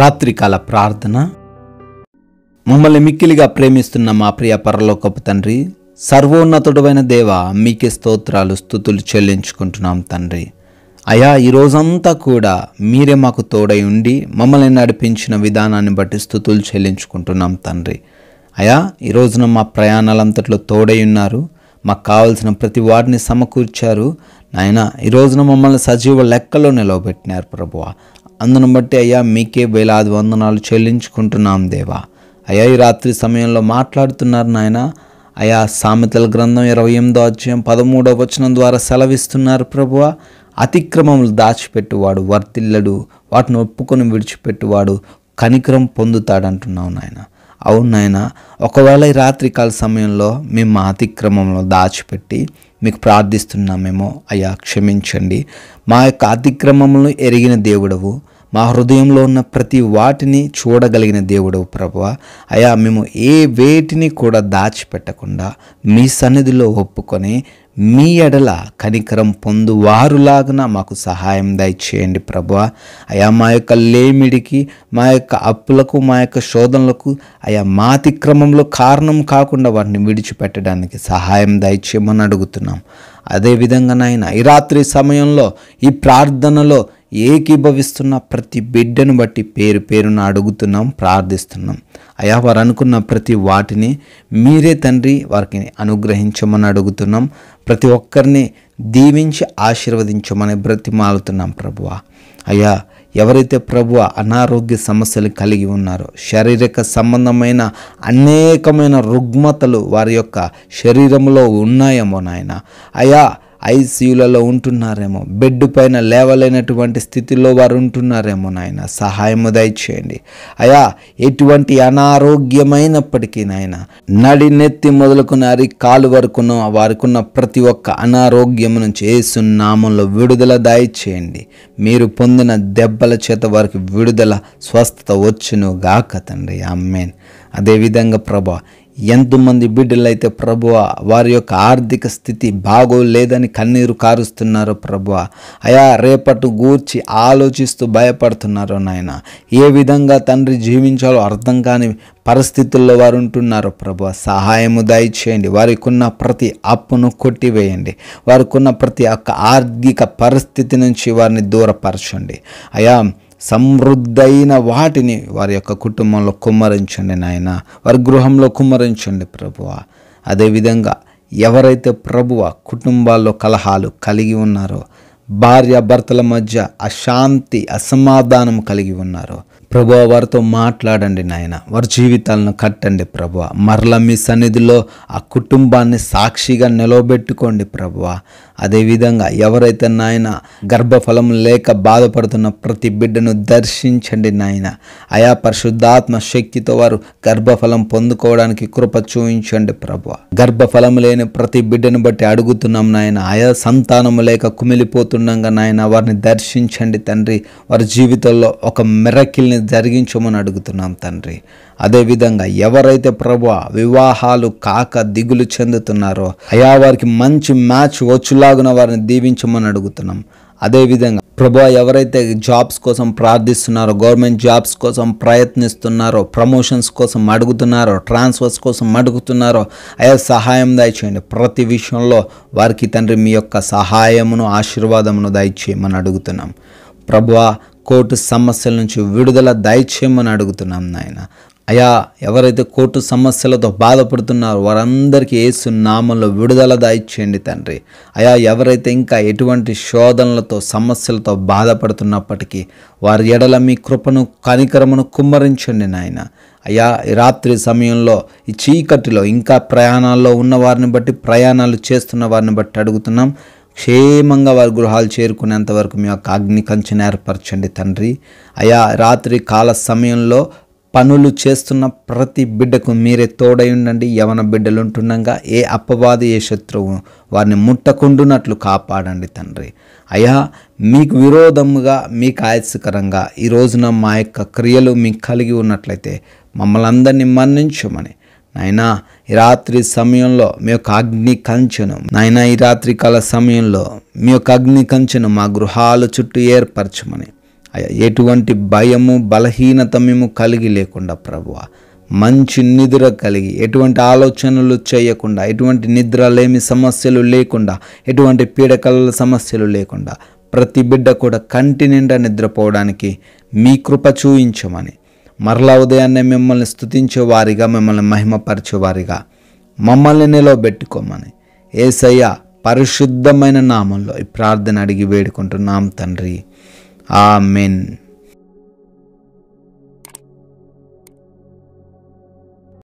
రాత్రికాల ప్రార్థన మమ్మల్ని మిక్కిలిగా ప్రేమిస్తున్న మా ప్రియ పరలోకపు తండ్రి సర్వోన్నతుడమైన దేవ మీకే స్తోత్రాలు స్థుతులు చెల్లించుకుంటున్నాం తండ్రి అయా ఈరోజంతా కూడా మీరే మాకు తోడై ఉండి మమ్మల్ని నడిపించిన విధానాన్ని బట్టి స్థుతులు చెల్లించుకుంటున్నాం తండ్రి అయా ఈరోజున మా ప్రయాణాలంతట్లో తోడై ఉన్నారు మాకు కావలసిన ప్రతి వాటిని సమకూర్చారు నాయన ఈరోజున మమ్మల్ని సజీవ లెక్కలో నిలవబెట్టినారు ప్రభువ అందును బట్టి అయ్యా మీకే వేలాది వందనాలు చెల్లించుకుంటున్నాం దేవా అయ్యా ఈ రాత్రి సమయంలో మాట్లాడుతున్నారు నాయన అయా సామెతల గ్రంథం ఇరవై ఎనిమిదో అధ్యాయం పదమూడవ వచనం ద్వారా సెలవిస్తున్నారు ప్రభువ అతిక్రమములు దాచిపెట్టువాడు వర్తిల్లడు వాటిని ఒప్పుకొని విడిచిపెట్టువాడు కనికరం పొందుతాడంటున్నావు నాయన అవును నాయన ఒకవేళ ఈ రాత్రికాల సమయంలో మేము మా అతిక్రమంలో దాచిపెట్టి మీకు ప్రార్థిస్తున్నామేమో అయ్యా క్షమించండి మా యొక్క అతిక్రమములు ఎరిగిన దేవుడవు మా హృదయంలో ఉన్న ప్రతి వాటిని చూడగలిగిన దేవుడవు ప్రభు అయా మేము ఏ వేటిని కూడా దాచిపెట్టకుండా మీ సన్నిధిలో ఒప్పుకొని మీ ఎడల కనికరం పొందువారులాగున మాకు సహాయం దయచేయండి ప్రభు అయా మా యొక్క లేమిడికి మా యొక్క అప్పులకు మా యొక్క శోధనలకు అయా మాతిక్రమంలో కారణం కాకుండా వాటిని విడిచిపెట్టడానికి సహాయం దయచేయమని అడుగుతున్నాం అదేవిధంగా నాయన ఈ రాత్రి సమయంలో ఈ ప్రార్థనలో ఏకీభవిస్తున్న ప్రతి బిడ్డను బట్టి పేరు పేరున అడుగుతున్నాం ప్రార్థిస్తున్నాం అయా వారు అనుకున్న ప్రతి వాటిని మీరే తండ్రి వారికి అనుగ్రహించమని అడుగుతున్నాం ప్రతి ఒక్కరిని దీవించి ఆశీర్వదించమని బ్రతిమాలుతున్నాం ప్రభువ అయ్యా ఎవరైతే ప్రభు అనారోగ్య సమస్యలు కలిగి ఉన్నారో శారీరక సంబంధమైన అనేకమైన రుగ్మతలు వారి యొక్క శరీరంలో ఉన్నాయేమో నాయన అయా ఐసీయూలలో ఉంటున్నారేమో బెడ్ పైన లేవలేనటువంటి స్థితిలో వారు ఉంటున్నారేమో నాయన సహాయము దయచేయండి అయా ఎటువంటి అనారోగ్యమైనప్పటికీ నాయన నడి నెత్తి మొదలుకున్న అరి కాలు వరకున్న వారికున్న ప్రతి ఒక్క అనారోగ్యం నుంచి ఏసునామంలో విడుదల దయచేయండి మీరు పొందిన దెబ్బల చేత వారికి విడుదల స్వస్థత వచ్చును గాక తండ్రి అమ్మేన్ అదేవిధంగా ప్రభా ఎంతమంది బిడ్డలైతే ప్రభువ వారి యొక్క ఆర్థిక స్థితి బాగోలేదని కన్నీరు కారుస్తున్నారు ప్రభువ అయా రేపటి గూర్చి ఆలోచిస్తూ భయపడుతున్నారు నాయన ఏ విధంగా తండ్రి జీవించాలో అర్థం కాని పరిస్థితుల్లో వారు ఉంటున్నారో ప్రభు సహాయము దయచేయండి ఉన్న ప్రతి అప్పును కొట్టివేయండి ఉన్న ప్రతి ఒక్క ఆర్థిక పరిస్థితి నుంచి వారిని దూరపరచండి అయా సమృద్ధైన వాటిని వారి యొక్క కుటుంబంలో కుమ్మరించండి నాయన వారి గృహంలో కుమ్మరించండి ప్రభువ అదేవిధంగా ఎవరైతే ప్రభువ కుటుంబాల్లో కలహాలు కలిగి ఉన్నారో భార్య భర్తల మధ్య అశాంతి అసమాధానం కలిగి ఉన్నారో ప్రభు వారితో మాట్లాడండి నాయన వారి జీవితాలను కట్టండి ప్రభు మరల మీ సన్నిధిలో ఆ కుటుంబాన్ని సాక్షిగా నిలవబెట్టుకోండి ప్రభువ అదేవిధంగా ఎవరైతే నాయన గర్భఫలం లేక బాధపడుతున్న ప్రతి బిడ్డను దర్శించండి నాయన ఆయా పరిశుద్ధాత్మ శక్తితో వారు గర్భఫలం పొందుకోవడానికి కృప చూపించండి ప్రభు గర్భఫలం లేని ప్రతి బిడ్డను బట్టి అడుగుతున్నాం నాయన ఆయా సంతానం లేక కుమిలిపోతుండగా నాయన వారిని దర్శించండి తండ్రి వారి జీవితంలో ఒక మెరకిల్ని జరిగించమని అడుగుతున్నాం తండ్రి అదేవిధంగా ఎవరైతే ప్రభు వివాహాలు కాక దిగులు చెందుతున్నారో అయా వారికి మంచి మ్యాచ్ వచ్చులా అలాగున వారిని దీవించమని అడుగుతున్నాం అదేవిధంగా ప్రభు ఎవరైతే జాబ్స్ కోసం ప్రార్థిస్తున్నారో గవర్నమెంట్ జాబ్స్ కోసం ప్రయత్నిస్తున్నారో ప్రమోషన్స్ కోసం అడుగుతున్నారో ట్రాన్స్ఫర్స్ కోసం అడుగుతున్నారో అయ్యా సహాయం దయచేయండి ప్రతి విషయంలో వారికి తండ్రి మీ యొక్క సహాయమును ఆశీర్వాదమును దయచేయమని అడుగుతున్నాం ప్రభా కోర్టు సమస్యల నుంచి విడుదల దయచేయమని అడుగుతున్నాం నాయన అయా ఎవరైతే కోర్టు సమస్యలతో బాధపడుతున్నారో వారందరికీ ఏసు నామంలో విడుదల దాయిచ్చేయండి తండ్రి అయా ఎవరైతే ఇంకా ఎటువంటి శోధనలతో సమస్యలతో బాధపడుతున్నప్పటికీ వారి ఎడల మీ కృపను కనికరమును కుమ్మరించండి నాయన అయ్యా రాత్రి సమయంలో ఈ చీకటిలో ఇంకా ప్రయాణాల్లో ఉన్న వారిని బట్టి ప్రయాణాలు చేస్తున్న వారిని బట్టి అడుగుతున్నాం క్షేమంగా వారి గృహాలు చేరుకునేంత వరకు మీ యొక్క అగ్ని కంచెను ఏర్పరచండి తండ్రి అయా రాత్రి కాల సమయంలో పనులు చేస్తున్న ప్రతి బిడ్డకు మీరే తోడై ఉండండి యవన బిడ్డలు ఉంటుండగా ఏ అప్పవాది ఏ శత్రువు వారిని ముట్టకుండునట్లు కాపాడండి తండ్రి అయ్యా మీకు విరోధముగా మీకు ఆయస్కరంగా ఈ రోజున మా యొక్క క్రియలు మీకు కలిగి ఉన్నట్లయితే మమ్మల్ని అందరినీ మన్నించమని నాయనా ఈ రాత్రి సమయంలో మీ యొక్క అగ్ని కంచెను నాయన ఈ రాత్రి కాల సమయంలో మీ యొక్క అగ్ని కంచెను మా గృహాల చుట్టూ ఏర్పరచమని ఎటువంటి భయము బలహీనత మేము కలిగి లేకుండా ప్రభు మంచి నిద్ర కలిగి ఎటువంటి ఆలోచనలు చేయకుండా ఎటువంటి నిద్రలేమి సమస్యలు లేకుండా ఎటువంటి పీడకల సమస్యలు లేకుండా ప్రతి బిడ్డ కూడా కంటి నిండా నిద్రపోవడానికి మీ కృప చూయించమని మరలా ఉదయాన్నే మిమ్మల్ని వారిగా మిమ్మల్ని మహిమపరిచేవారిగా మమ్మల్ని నిలవబెట్టుకోమని ఏసయ్య పరిశుద్ధమైన నామంలో ఈ ప్రార్థన అడిగి వేడుకుంటున్నాం తండ్రి Amen.